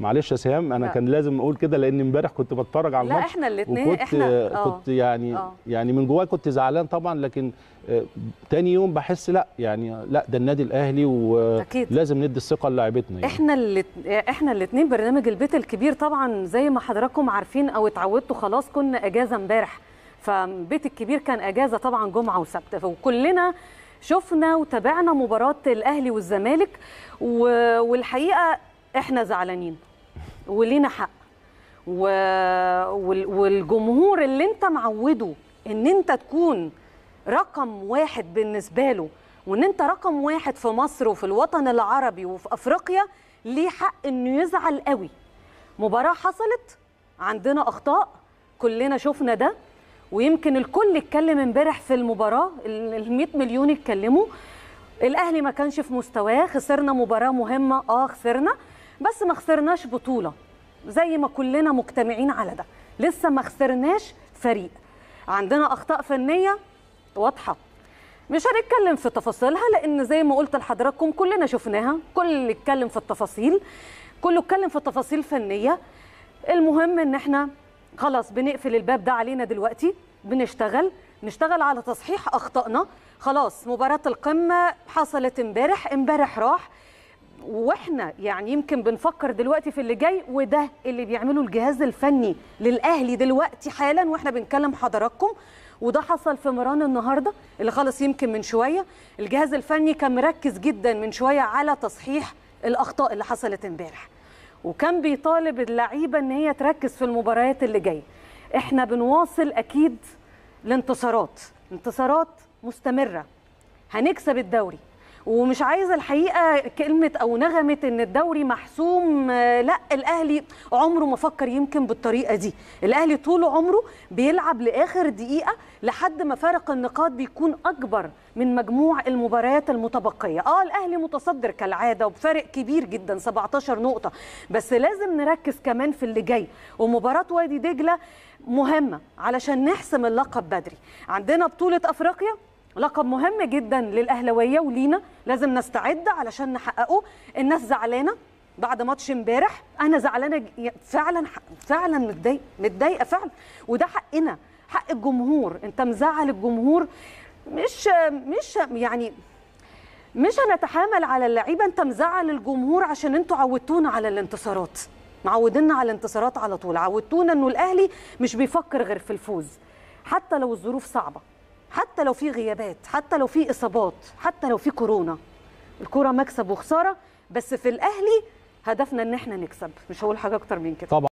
معلش يا سهام انا لا. كان لازم اقول كده لان امبارح كنت بتفرج على الماتش لا احنا الاثنين احنا آه،, آه. كنت يعني أوه. يعني من جوايا كنت زعلان طبعا لكن آه، تاني يوم بحس لا يعني لا ده النادي الاهلي ولازم ندي الثقه للاعبتنا يعني. احنا اللي احنا الاثنين برنامج البيت الكبير طبعا زي ما حضراتكم عارفين او اتعودتوا خلاص كنا اجازه امبارح فبيت الكبير كان اجازه طبعا جمعه وسبت وكلنا شفنا وتابعنا مباراه الاهلي والزمالك والحقيقه احنا زعلانين ولينا حق و... والجمهور اللي انت معوده ان انت تكون رقم واحد بالنسبه له وان انت رقم واحد في مصر وفي الوطن العربي وفي افريقيا ليه حق انه يزعل قوي مباراه حصلت عندنا اخطاء كلنا شفنا ده ويمكن الكل اتكلم امبارح في المباراه ال 100 مليون اتكلموا الاهلي ما كانش في مستواه خسرنا مباراه مهمه اه خسرنا بس ما خسرناش بطوله زي ما كلنا مجتمعين على ده لسه ما خسرناش فريق عندنا اخطاء فنيه واضحه مش هنتكلم في تفاصيلها لان زي ما قلت لحضراتكم كلنا شفناها كل اللي اتكلم في التفاصيل كله اتكلم في تفاصيل فنيه المهم ان احنا خلاص بنقفل الباب ده علينا دلوقتي بنشتغل نشتغل على تصحيح اخطائنا خلاص مباراه القمه حصلت امبارح امبارح راح واحنا يعني يمكن بنفكر دلوقتي في اللي جاي وده اللي بيعمله الجهاز الفني للاهلي دلوقتي حالا واحنا بنكلم حضراتكم وده حصل في مران النهارده اللي خلص يمكن من شويه الجهاز الفني كان مركز جدا من شويه على تصحيح الاخطاء اللي حصلت امبارح وكان بيطالب اللعيبه ان هي تركز في المباريات اللي جايه احنا بنواصل اكيد الانتصارات انتصارات مستمره هنكسب الدوري ومش عايزه الحقيقه كلمه او نغمه ان الدوري محسوم آه، لا الاهلي عمره ما فكر يمكن بالطريقه دي الاهلي طول عمره بيلعب لاخر دقيقه لحد ما فارق النقاط بيكون اكبر من مجموع المباريات المتبقيه اه الاهلي متصدر كالعاده وبفارق كبير جدا 17 نقطه بس لازم نركز كمان في اللي جاي ومباراه وادي دجله مهمه علشان نحسم اللقب بدري عندنا بطوله افريقيا لقب مهم جدا للاهلاويه ولينا لازم نستعد علشان نحققه الناس زعلانه بعد ماتش امبارح انا زعلانه فعلا فعلا متضايقه متضايقه فعلا وده حقنا حق الجمهور انت مزعل الجمهور مش مش يعني مش هنتحامل على اللعيبه انت مزعل الجمهور عشان انتوا عودتونا على الانتصارات معودنا على الانتصارات على طول عودتونا انه الاهلي مش بيفكر غير في الفوز حتى لو الظروف صعبه حتى لو في غيابات حتى لو في اصابات حتى لو في كورونا الكوره مكسب وخساره بس في الاهلي هدفنا ان احنا نكسب مش هقول حاجه اكتر من كده طبعا